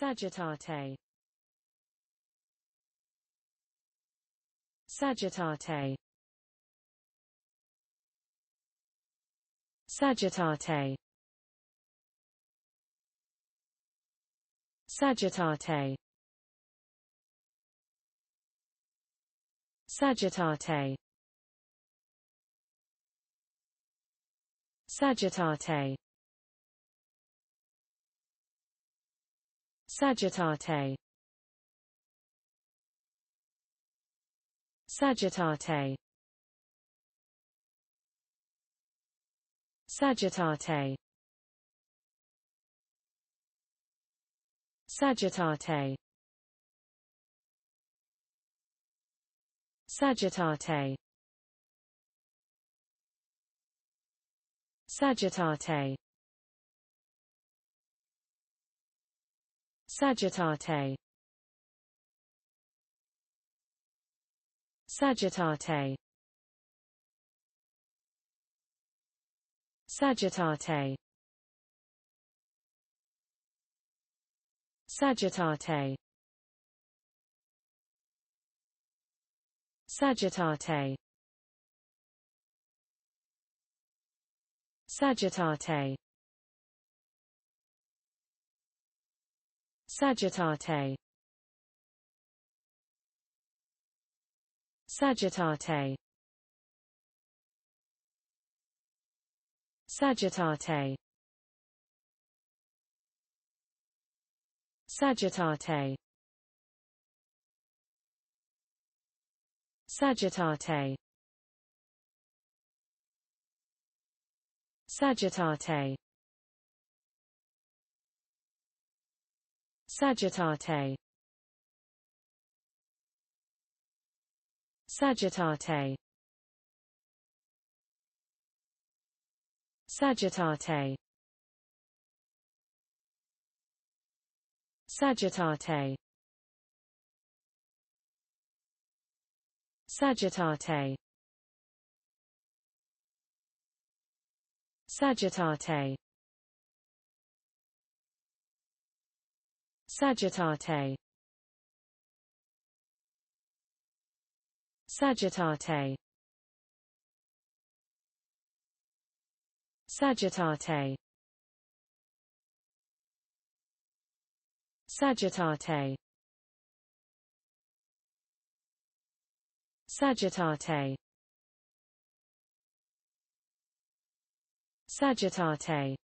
Sagittate Sagittate Sagittate Sagittate Sagittate Sagittate Sagittate Sagittate Sagittate Sagittate Sagittate Sagittate Sagittate Sagittate Sagittate Sagittate Sagittate Sagittate Sagittate Sagittate Sagittate Sagittate Sagittate Sagittate Sagittate Sagittate Sagittate Sagittate Sagittate Sagittate Sagittate Sagittate Sagittate Sagittate Sagittate Sagittate